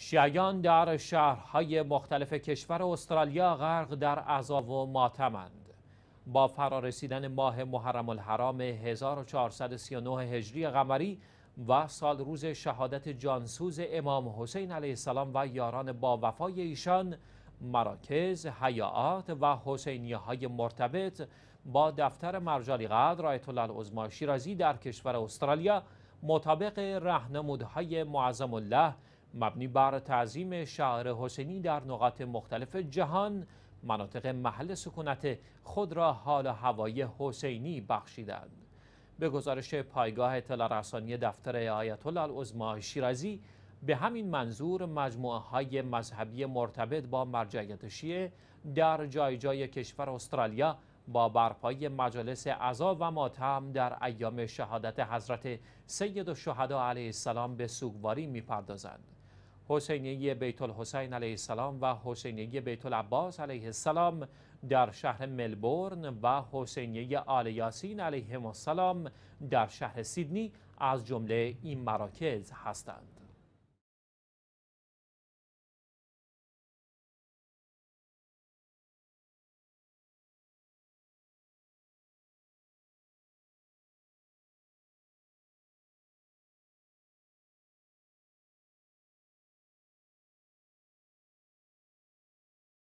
شیعان در شهرهای مختلف کشور استرالیا غرق در عذاب و ماتمند با فرارسیدن ماه محرم الحرام 1439 هجری قمری و سال روز شهادت جانسوز امام حسین علیه السلام و یاران با وفای ایشان مراکز، حیاعات و حسینیه های مرتبط با دفتر مرجالی قدر رایت الله شیرازی در کشور استرالیا مطابق رهنمودهای معظم الله مبنی بر تعظیم شعر حسینی در نقاط مختلف جهان مناطق محل سکونت خود را حال هوای حسینی بخشیدند به گزارش پایگاه اطلاع رسانی دفتر آیت الله العظما شیرازی به همین منظور مجموعه های مذهبی مرتبط با مرجعیت شیعه در جای جای کشور استرالیا با برپای مجالس عزا و ماتم در ایام شهادت حضرت سید و شهدا علیه السلام به سوگواری میپردازند. حسینیه بیت الحسین علیه السلام و حسینیه بیت العباس علیه السلام در شهر ملبورن و حسینیه آل یاسین علیهم السلام در شهر سیدنی از جمله این مراکز هستند.